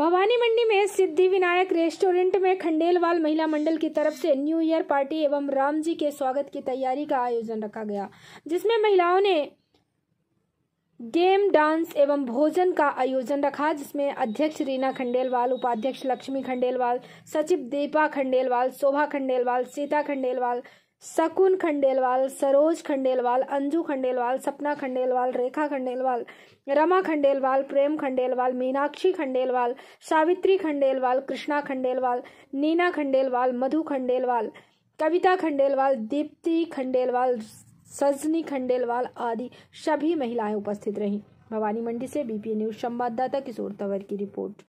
भवानी मंडी में सिद्धि विनायक रेस्टोरेंट में खंडेलवाल महिला मंडल की तरफ से न्यू ईयर पार्टी एवं राम जी के स्वागत की तैयारी का आयोजन रखा गया जिसमें महिलाओं ने गेम डांस एवं भोजन का आयोजन रखा जिसमें अध्यक्ष रीना खंडेलवाल उपाध्यक्ष लक्ष्मी खंडेलवाल सचिव दीपा खंडेलवाल शोभा खंडेलवाल सीता खंडेलवाल शकुन खंडेलवाल सरोज खंडेलवाल अंजू खंडेलवाल सपना खंडेलवाल रेखा खंडेलवाल रमा खंडेलवाल प्रेम खंडेलवाल मीनाक्षी खंडेलवाल सावित्री खंडेलवाल कृष्णा खंडेलवाल नीना खंडेलवाल मधु खंडेलवाल कविता खंडेलवाल दीप्ति खंडेलवाल सजनी खंडेलवाल आदि सभी महिलाएं उपस्थित रहीं भवानी मंडी से बीपी न्यूज संवाददाता किशोर तंवर की रिपोर्ट